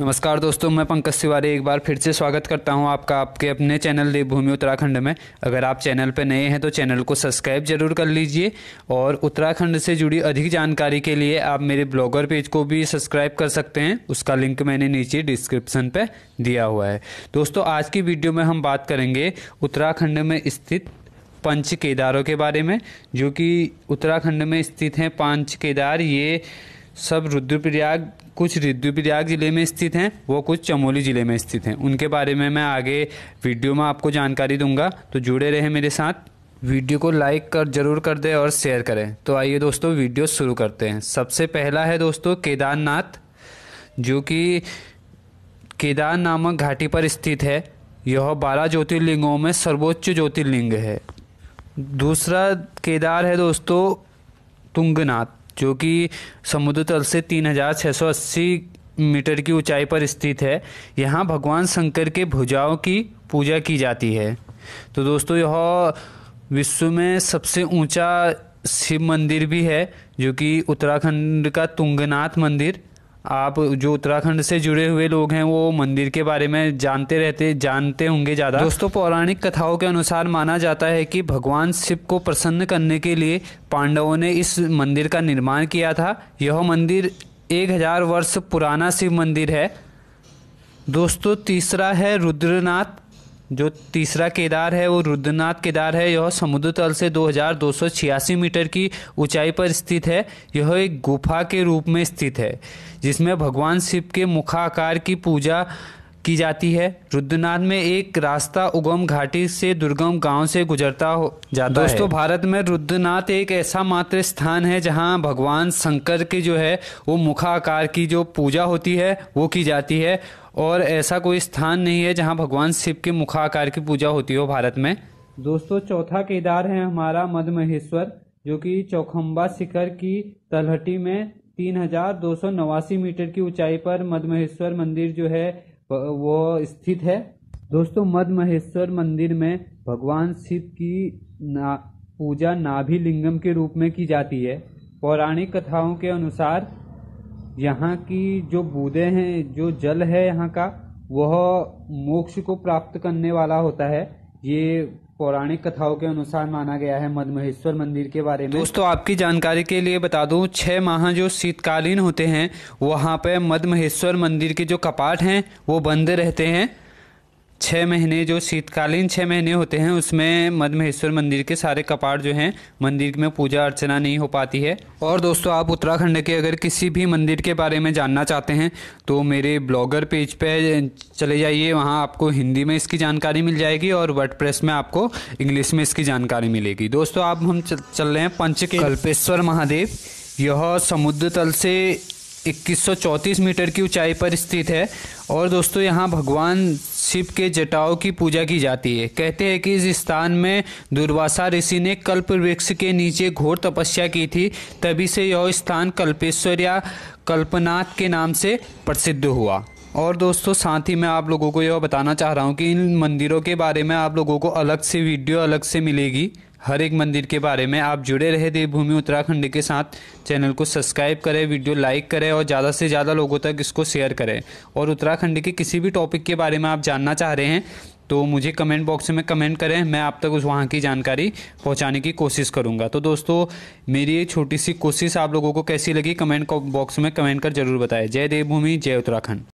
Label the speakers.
Speaker 1: नमस्कार दोस्तों मैं पंकज तिवारी एक बार फिर से स्वागत करता हूं आपका आपके अपने चैनल देवभूमि उत्तराखंड में अगर आप चैनल पर नए हैं तो चैनल को सब्सक्राइब जरूर कर लीजिए और उत्तराखंड से जुड़ी अधिक जानकारी के लिए आप मेरे ब्लॉगर पेज को भी सब्सक्राइब कर सकते हैं उसका लिंक मैंने नीचे डिस्क्रिप्सन पर दिया हुआ है दोस्तों आज की वीडियो में हम बात करेंगे उत्तराखंड में स्थित पंच केदारों के बारे में जो कि उत्तराखंड में स्थित हैं पंच केदार ये सब रुद्रप्रयाग कुछ रुद्रप्रयाग ज़िले में स्थित हैं वो कुछ चमोली ज़िले में स्थित हैं उनके बारे में मैं आगे वीडियो में आपको जानकारी दूंगा तो जुड़े रहें मेरे साथ वीडियो को लाइक कर जरूर कर दें और शेयर करें तो आइए दोस्तों वीडियो शुरू करते हैं सबसे पहला है दोस्तों केदारनाथ जो कि केदार नामक घाटी पर स्थित है यह बारह ज्योतिर्लिंगों में सर्वोच्च ज्योतिर्लिंग है दूसरा केदार है दोस्तों तुंगनाथ जो कि समुद्र तल से 3680 मीटर की ऊंचाई पर स्थित है यहाँ भगवान शंकर के भुजाओं की पूजा की जाती है तो दोस्तों यह विश्व में सबसे ऊंचा शिव मंदिर भी है जो कि उत्तराखंड का तुंगनाथ मंदिर आप जो उत्तराखंड से जुड़े हुए लोग हैं वो मंदिर के बारे में जानते रहते जानते होंगे ज़्यादा दोस्तों पौराणिक कथाओं के अनुसार माना जाता है कि भगवान शिव को प्रसन्न करने के लिए पांडवों ने इस मंदिर का निर्माण किया था यह मंदिर एक हज़ार वर्ष पुराना शिव मंदिर है दोस्तों तीसरा है रुद्रनाथ जो तीसरा केदार है वो रुद्रनाथ केदार है यह समुद्र तल से 2286 मीटर की ऊंचाई पर स्थित है यह एक गुफा के रूप में स्थित है जिसमें भगवान शिव के मुखाकार की पूजा की जाती है रुद्रनाथ में एक रास्ता उगम घाटी से दुर्गम गांव से गुजरता हो जाता दोस्तों, है दोस्तों भारत में रुद्रनाथ एक ऐसा मात्र स्थान है जहां भगवान शंकर के जो है वो मुखाकार की जो पूजा होती है वो की जाती है और ऐसा कोई स्थान नहीं है जहां भगवान शिव के मुखाकार की पूजा होती हो भारत में दोस्तों चौथा केदार है हमारा मध महेश्वर जो कि चौखम्बा शिखर की तलहटी में तीन हजार दो सौ नवासी मीटर की ऊंचाई पर महेश्वर मंदिर जो है वो स्थित है दोस्तों मध महेश्वर मंदिर में भगवान शिव की ना, पूजा नाभि लिंगम के रूप में की जाती है पौराणिक कथाओं के अनुसार यहाँ की जो बूदे हैं जो जल है यहाँ का वह मोक्ष को प्राप्त करने वाला होता है ये पौराणिक कथाओं के अनुसार माना गया है मधमहेश्वर मंदिर के बारे में दोस्तों आपकी जानकारी के लिए बता दूं छह माह जो शीतकालीन होते हैं वहां पे मधमहेश्वर मंदिर के जो कपाट हैं वो बंद रहते हैं छः महीने जो शीतकालीन छः महीने होते हैं उसमें मधमहेश्वर मंदिर के सारे कपाट जो हैं मंदिर में पूजा अर्चना नहीं हो पाती है और दोस्तों आप उत्तराखंड के अगर किसी भी मंदिर के बारे में जानना चाहते हैं तो मेरे ब्लॉगर पेज पे चले जाइए वहाँ आपको हिंदी में इसकी जानकारी मिल जाएगी और वर्ड में आपको इंग्लिश में इसकी जानकारी मिलेगी दोस्तों आप हम चल रहे हैं पंच के कल्पेश्वर महादेव यह समुद्र तल से 2134 मीटर की ऊंचाई पर स्थित है और दोस्तों यहाँ भगवान शिव के जटाओं की पूजा की जाती है कहते हैं कि इस स्थान में दुर्वासा ऋषि ने कल्प वृक्ष के नीचे घोर तपस्या की थी तभी से यह स्थान कल्पेश्वर या कल्पनाथ के नाम से प्रसिद्ध हुआ और दोस्तों साथ ही मैं आप लोगों को यह बताना चाह रहा हूँ कि इन मंदिरों के बारे में आप लोगों को अलग से वीडियो अलग से मिलेगी हर एक मंदिर के बारे में आप जुड़े रहे देवभूमि उत्तराखंड के साथ चैनल को सब्सक्राइब करें वीडियो लाइक करें और ज़्यादा से ज़्यादा लोगों तक इसको शेयर करें और उत्तराखंड के किसी भी टॉपिक के बारे में आप जानना चाह रहे हैं तो मुझे कमेंट बॉक्स में कमेंट करें मैं आप तक उस वहाँ की जानकारी पहुँचाने की कोशिश करूँगा तो दोस्तों मेरी ये छोटी सी कोशिश आप लोगों को कैसी लगी कमेंट बॉक्स में कमेंट कर जरूर बताएं जय देवभूमि जय उत्तराखंड